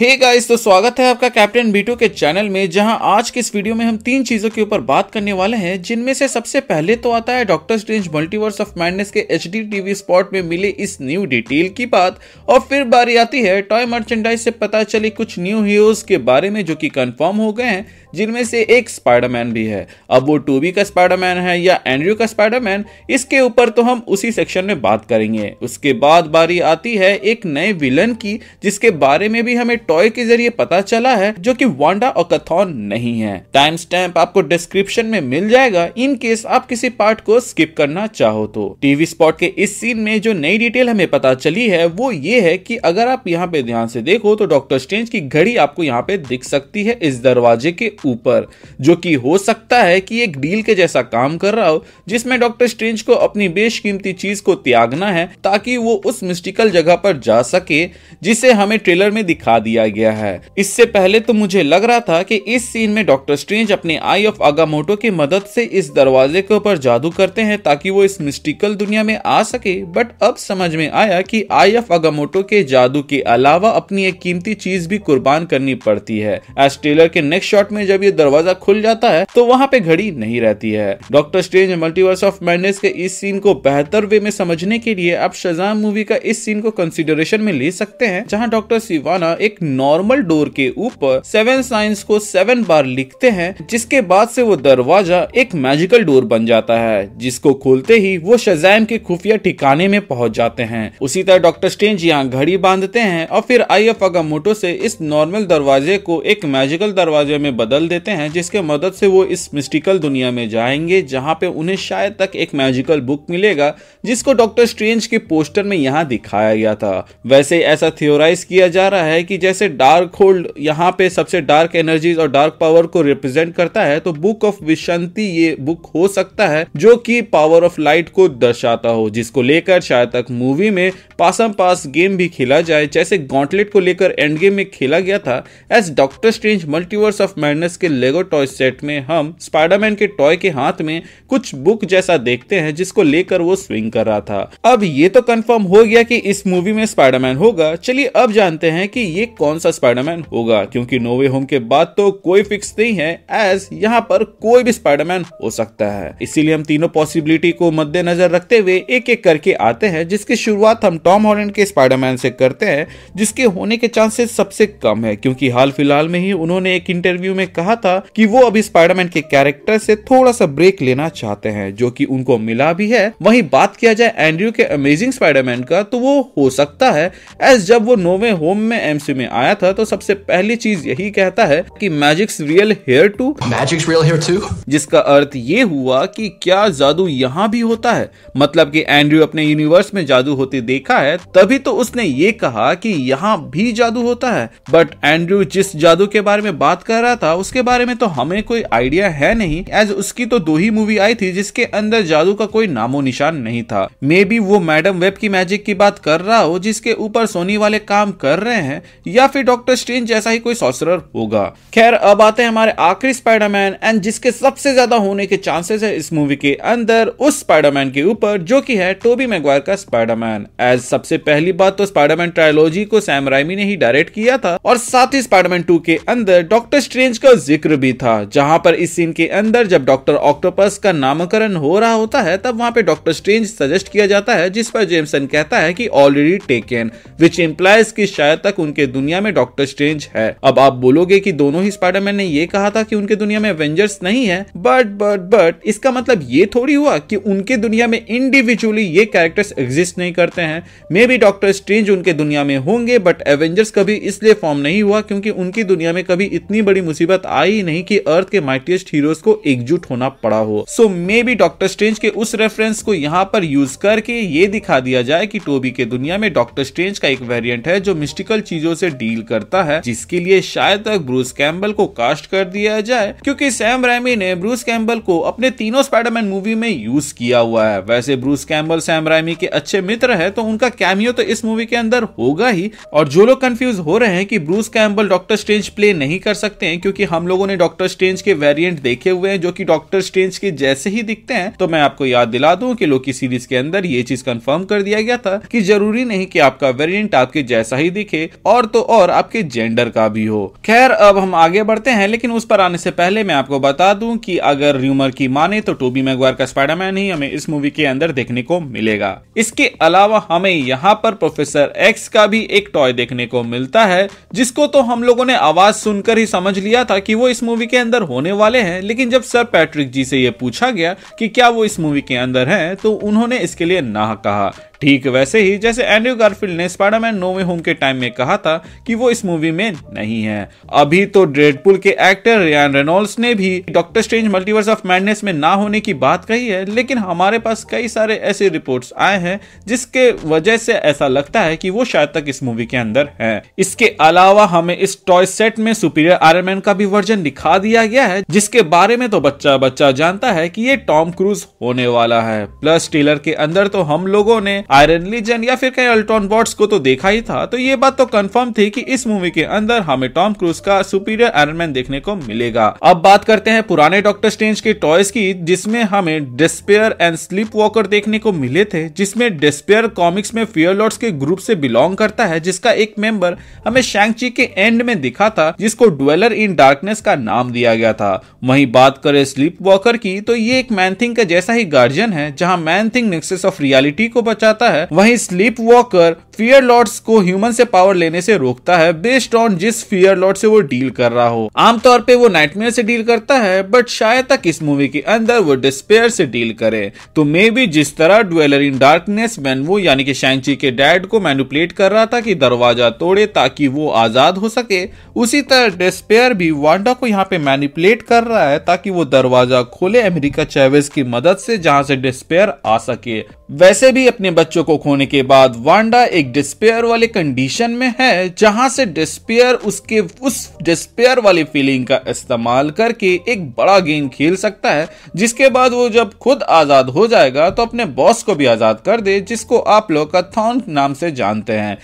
हे hey guys तो स्वागत है आपका कैप्टन बीटू के चैनल में जहां आज के इस वीडियो में हम तीन चीज़ों के ऊपर बात करने वाले हैं जिनमें से सबसे पहले तो आता है Doctor Strange Multiverse of Madness के एच टीवी स्पॉट में मिले इस न्यू डिटेल की बात और फिर बारी आती है टॉय मर्चेंडाइज से पता चली कुछ न्यू हीरोज के बारे में जो की कन्फर्म हो गए हैं जिनमें से एक स्पाइडरमैन भी है अब वो टूबी का स्पाइडरमैन है या एंड्रयू का स्पाइडरमैन इसके ऊपर तो हम उसी सेक्शन में बात करेंगे उसके बाद बारी आती है एक नए विलन की जिसके बारे में भी हमें टॉय के जरिए पता चला है जो कि वांडा और कथॉन नहीं है टाइम स्टैम्प आपको डिस्क्रिप्शन में मिल जाएगा इन केस आप किसी पार्ट को स्किप करना चाहो तो टीवी स्पॉट के इस सीन में जो नई डिटेल हमें पता चली है वो ये है कि अगर आप यहाँ पे ध्यान से देखो तो डॉक्टर स्ट्रेंज की घड़ी आपको यहाँ पे दिख सकती है इस दरवाजे के ऊपर जो कि हो सकता है कि एक डील के जैसा काम कर रहा हो जिसमें डॉक्टर स्ट्रेंज को अपनी बेशकीमती चीज को त्यागना है ताकि वो उस मिस्टिकल जगह पर जा सके जिसे हमें ट्रेलर में दिखा दिया दिया गया है इससे पहले तो मुझे लग रहा था कि इस सीन में डॉक्टर स्ट्रेंज अपने आई ऑफ आगामोटो की मदद से इस दरवाजे के ऊपर जादू करते हैं ताकि वो इस मिस्टिकल दुनिया में आ सके बट अब समझ में आया कि आई ऑफ अगामोटो के जादू के अलावा अपनी एक कीमती चीज भी कुर्बान करनी पड़ती है एस टेलर के नेक्स्ट शॉट में जब ये दरवाजा खुल जाता है तो वहाँ पे घड़ी नहीं रहती है Doctor Strange Multiverse of Madness के इस सीन को बेहतर वे में समझने के लिए आप शजाम मूवी का इस सीन को कंसिडरेशन में ले सकते हैं जहाँ डॉक्टर सिवाना एक नॉर्मल डोर के ऊपर सेवन साइंस को सेवन बार लिखते हैं जिसके बाद से वो दरवाजा एक मैजिकल डोर बन जाता है जिसको खोलते ही वो शजैम के खुफिया ठिकाने में पहुंच जाते हैं उसी तरह डॉक्टर स्टेंज यहाँ घड़ी बांधते हैं और फिर आई एफ अगामोटो से इस नॉर्मल दरवाजे को एक मैजिकल दरवाजे में बदल देते हैं जिसके मदद से वो इस मिस्टिकल दुनिया में जाएंगे जहाँ पे उन्हें शायद तक एक मैजिकल बुक मिलेगा जिसको डॉक्टर स्ट्रेंज के पोस्टर में यहाँ दिखाया गया था वैसे ऐसा थियोराइज किया जा रहा है कि जैसे से डार्क होल्ड यहाँ पे सबसे डार्क एनर्जीज और डार्क पावर को रिप्रेजेंट करता है तो बुक ऑफ विशांति ये बुक हो सकता है जो कि पावर ऑफ लाइट को दर्शाता हो जिसको लेकर शायद तक मूवी में पासम पास गेम भी खेला जाए जैसे गॉन्टलेट को लेकर एंड गेम में खेला गया था as Doctor Strange Multiverse of Madness के लेगो टॉय सेट में हम स्पाइडरमैन के टॉय के हाथ में कुछ बुक जैसा देखते हैं जिसको लेकर वो स्विंग कर रहा था अब ये तो कंफर्म हो गया कि इस मूवी में स्पाइडरमैन होगा चलिए अब जानते हैं कि ये कौन सा स्पाइडरमैन होगा क्योंकि नोवे होम के बाद तो कोई फिक्स नहीं है एज यहाँ पर कोई भी स्पाइडरमैन हो सकता है इसीलिए हम तीनों पॉसिबिलिटी को मद्देनजर रखते हुए एक एक करके आते हैं जिसकी शुरुआत हम टॉम हॉलैंड के स्पाइडरमैन से करते हैं जिसके होने के चांसेस सबसे कम है क्योंकि हाल फिलहाल में ही उन्होंने एक इंटरव्यू में कहा था कि वो अभी स्पाइडरमैन के कैरेक्टर से थोड़ा सा ब्रेक लेना चाहते हैं जो कि उनको मिला भी है वहीं बात किया जाए एंड्रयू के अमेजिंग स्पाइडरमैन का तो वो हो सकता है एज जब वो नोवे होम में एमसी में आया था तो सबसे पहली चीज यही कहता है कि magic's real here too magic's real here too जिसका अर्थ ये हुआ कि क्या जादू यहाँ भी होता है मतलब कि एंड्रयू अपने यूनिवर्स में जादू होते देखा है तभी तो उसने ये कहा कि यहाँ भी जादू होता है बट एंड्रयू जिस जादू के बारे में बात कर रहा था उसके बारे में तो हमें कोई आइडिया है नहीं एज उसकी तो दो ही मूवी आई थी जिसके अंदर जादू का कोई नामो निशान नहीं था मे बी वो मैडम वेब की मैजिक की बात कर रहा हो जिसके ऊपर सोनी वाले काम कर रहे हैं या फिर डॉक्टर स्ट्रेंज जैसा ही कोई सॉसरर होगा खैर अब आते हैं हमारे आखिरी स्पाइडरमैन एंड जिसके सबसे ज्यादा होने के चांसेस है इस मूवी के अंदर उस स्पाइडरमैन के ऊपर जो कि है टोबी मैगवायर का स्पाइडरमैन एज सबसे पहली बात तो स्पाइडरमैन ट्रायोलॉजी को सैम राइमी ने ही डायरेक्ट किया था और साथ ही स्पाइडरमैन टू के अंदर डॉक्टर स्ट्रेंज का जिक्र भी था जहां पर इस सीन के अंदर जब डॉक्टर ऑक्टोपस का नामकरण हो रहा होता है तब वहां पे डॉक्टर स्ट्रेंज सजेस्ट किया जाता है जिस पर जेमसन कहता है कि ऑलरेडी टेकन विच इम्प्लाइज की शायद तक उनके दुनिया दुनिया में डॉक्टर स्ट्रेंज है अब आप बोलोगे कि दोनों ही स्पाइडरमैन ने ये कहा था कि उनके दुनिया में एवेंजर्स नहीं है बट बट बट इसका मतलब ये थोड़ी हुआ कि उनके दुनिया में इंडिविजुअली ये कैरेक्टर्स एग्जिस्ट नहीं करते हैं मे बी डॉक्टर स्ट्रेंज उनके दुनिया में होंगे बट एवेंजर्स कभी इसलिए फॉर्म नहीं हुआ क्योंकि उनकी दुनिया में कभी इतनी बड़ी मुसीबत आई नहीं कि अर्थ के माइटिएस्ट हीरोज को एकजुट होना पड़ा हो so may be Doctor Strange के उस रेफरेंस को यहाँ पर यूज करके ये दिखा दिया जाए कि टोबी के दुनिया में डॉक्टर स्ट्रेंज का एक वेरियंट है जो मिस्टिकल चीजों से डील करता है जिसके लिए शायद तक ब्रूस कैम्बल को कास्ट कर दिया जाए क्योंकि सैम रैमी ने ब्रूस कैम्बल को अपने तीनों स्पाइडरमैन मूवी में यूज किया हुआ है वैसे ब्रूस कैम्बल सैम रैमी के अच्छे मित्र है तो उनका कैमियो तो इस मूवी के अंदर होगा ही और जो लोग कंफ्यूज हो रहे हैं कि Bruce Campbell Doctor Strange play नहीं कर सकते हैं क्योंकि हम लोगों ने डॉक्टर स्ट्रेंज के वेरियंट देखे हुए हैं जो की डॉक्टर स्ट्रेंज के जैसे ही दिखते हैं तो मैं आपको याद दिला दूं कि लोकी सीरीज के अंदर ये चीज कंफर्म कर दिया गया था कि जरूरी नहीं कि आपका वेरिएंट आपके जैसा ही दिखे और तो और आपके जेंडर का भी हो खैर अब हम आगे बढ़ते हैं लेकिन उस पर आने से पहले मैं आपको बता दूं कि अगर र्यूमर की माने तो टोबी मैगवार का स्पाइडरमैन ही हमें इस मूवी के अंदर देखने को मिलेगा इसके अलावा हमें यहाँ पर प्रोफेसर एक्स का भी एक टॉय देखने को मिलता है जिसको तो हम लोगों ने आवाज सुनकर ही समझ लिया था कि वो इस मूवी के अंदर होने वाले हैं लेकिन जब सर पैट्रिक जी से ये पूछा गया कि क्या वो इस मूवी के अंदर हैं तो उन्होंने इसके लिए ना कहा ठीक वैसे ही जैसे एंड्रयू गारफील्ड ने स्पाइडरमैन नो वे होम के टाइम में कहा था कि वो इस मूवी में नहीं है अभी तो ड्रेडपुल के एक्टर रियान रेनॉल्ड्स ने भी Doctor Strange Multiverse of Madness में ना होने की बात कही है लेकिन हमारे पास कई सारे ऐसे रिपोर्ट्स आए हैं जिसके वजह से ऐसा लगता है कि वो शायद तक इस मूवी के अंदर है इसके अलावा हमें इस टॉय सेट में सुपीरियर आयरमैन का भी वर्जन दिखा दिया गया है जिसके बारे में तो बच्चा बच्चा जानता है कि ये टॉम क्रूज होने वाला है प्लस टेलर के अंदर तो हम लोगों ने आयरन रिलीजन या फिर कहीं अल्ट्रॉन बॉट्स को तो देखा ही था तो ये बात तो कंफर्म थी कि इस मूवी के अंदर हमें टॉम क्रूज का सुपीरियर आयरन मैन देखने को मिलेगा अब बात करते हैं पुराने डॉक्टर स्ट्रेंज के टॉयज की जिसमें हमें डिस्पेयर एंड स्लीप वॉकर देखने को मिले थे जिसमें डिस्पेयर कॉमिक्स में फियर लॉर्ड्स के ग्रुप से बिलोंग करता है जिसका एक मेंबर हमें शैंगची के एंड में दिखा था जिसको ड्वेलर इन डार्कनेस का नाम दिया गया था वहीं बात करें स्लीप वॉकर की तो ये एक मैन थिंग का जैसा ही गार्जियन है जहां थिंग नेक्सेस ऑफ रियलिटी को बचाता जाता है वही स्लीप वॉकर फियर लॉर्ड्स को ह्यूमन से पावर लेने से रोकता है बेस्ड ऑन जिस फियर लॉर्ड से वो डील कर रहा हो आमतौर पे वो नाइटमेयर से डील करता है बट शायद तक इस मूवी के अंदर वो डिस्पेयर से डील करे तो मे बी जिस तरह ड्वेलर इन डार्कनेस मैन वो यानी कि शैंची के डैड को मैनुपलेट कर रहा था कि दरवाजा तोड़े ताकि वो आजाद हो सके उसी तरह डिस्पेयर भी वांडा को यहाँ पे मैनिपुलेट कर रहा है ताकि वो दरवाजा खोले अमेरिका चैवेज की मदद से जहाँ से डिस्पेयर आ सके वैसे भी अपने बच्चे बच्चों को खोने के बाद वांडा एक डिस्पेयर वाले कंडीशन में है जहां से डिस्पेयर उसके उस डिस्पेयर वाली फीलिंग का इस्तेमाल करके एक बड़ा गेम खेल सकता है जिसके बाद वो जब खुद आजाद हो जाएगा तो अपने बॉस को भी आजाद कर दे जिसको आप लोग कथॉन नाम से जानते हैं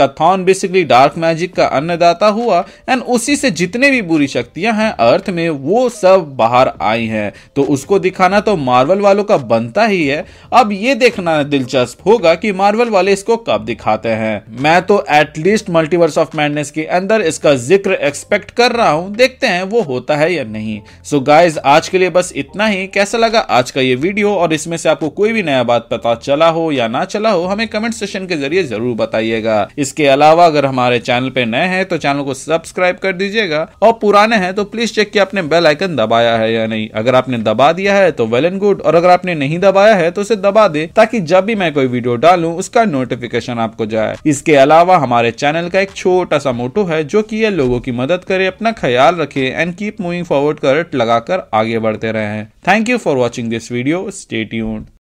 कथॉन बेसिकली डार्क मैजिक का अन्नदाता हुआ एंड उसी से जितने भी बुरी शक्तियां हैं अर्थ में वो सब बाहर आई हैं तो उसको दिखाना तो मार्वल वालों का बनता ही है अब ये देखना दिलचस्प होगा कि मार्वल वाले इसको कब दिखाते हैं मैं तो एटलीस्ट मल्टीवर्स ऑफ मैडनेस के अंदर इसका जिक्र एक्सपेक्ट कर रहा हूँ देखते हैं वो होता है या नहीं सो so गाइज आज के लिए बस इतना ही कैसा लगा आज का ये वीडियो और इसमें से आपको कोई भी नया बात पता चला हो या ना चला हो हमें कमेंट सेशन के जरिए जरूर बताइएगा इसके अलावा अगर हमारे चैनल पे नए हैं तो चैनल को सब्सक्राइब कर दीजिएगा और पुराने हैं तो प्लीज चेक किया आपने बेल आइकन दबाया है या नहीं अगर आपने दबा दिया है तो वेल एंड गुड और अगर आपने नहीं दबाया है तो उसे दबा दे ताकि जब भी मैं कोई वीडियो डालूं उसका नोटिफिकेशन आपको जाए इसके अलावा हमारे चैनल का एक छोटा सा मोटो है जो कि यह लोगों की मदद करे अपना ख्याल रखे and keep moving forward current लगाकर आगे बढ़ते रहे thank you for watching this video stay tuned